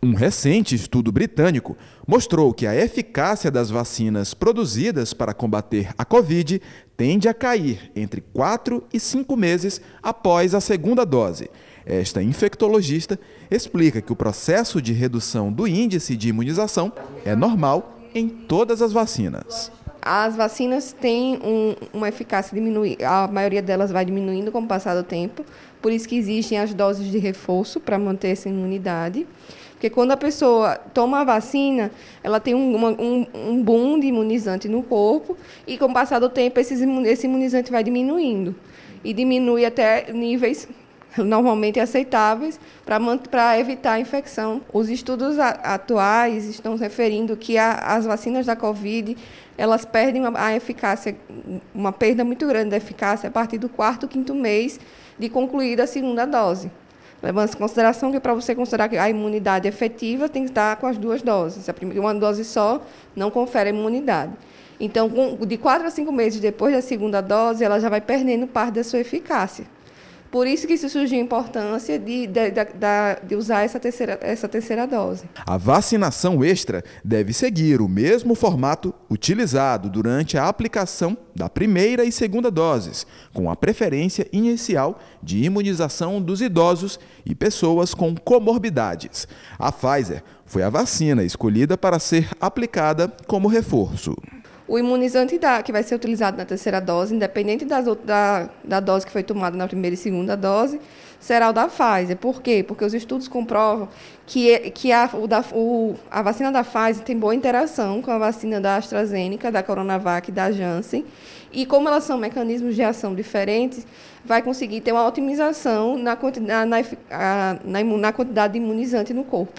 Um recente estudo britânico mostrou que a eficácia das vacinas produzidas para combater a Covid tende a cair entre 4 e 5 meses após a segunda dose. Esta infectologista explica que o processo de redução do índice de imunização é normal em todas as vacinas. As vacinas têm um, uma eficácia diminuída, a maioria delas vai diminuindo com o passar do tempo, por isso que existem as doses de reforço para manter essa imunidade. Porque quando a pessoa toma a vacina, ela tem um, uma, um, um boom de imunizante no corpo e, com o passar do tempo, esse imunizante vai diminuindo. E diminui até níveis normalmente aceitáveis para evitar a infecção. Os estudos a, atuais estão referindo que a, as vacinas da Covid elas perdem a eficácia, uma perda muito grande da eficácia a partir do quarto, quinto mês de concluída a segunda dose. Levando em consideração que para você considerar a imunidade efetiva, tem que estar com as duas doses. A primeira, uma dose só não confere imunidade. Então, de quatro a cinco meses depois da segunda dose, ela já vai perdendo parte da sua eficácia. Por isso que isso surgiu a importância de, de, de, de, usar essa terceira, essa terceira dose. A vacinação extra deve seguir o mesmo formato utilizado durante a aplicação da primeira e segunda doses, com a preferência inicial de imunização dos idosos e pessoas com comorbidades. A Pfizer foi a vacina escolhida para ser aplicada como reforço o imunizante da, que vai ser utilizado na terceira dose, independente das, da, da dose que foi tomada na primeira e segunda dose, será o da Pfizer. Por quê? Porque os estudos comprovam que, que a, o da, o, a vacina da Pfizer tem boa interação com a vacina da AstraZeneca, da Coronavac e da Janssen. E como elas são mecanismos de ação diferentes, vai conseguir ter uma otimização na, na, na, na, na quantidade de imunizante no corpo.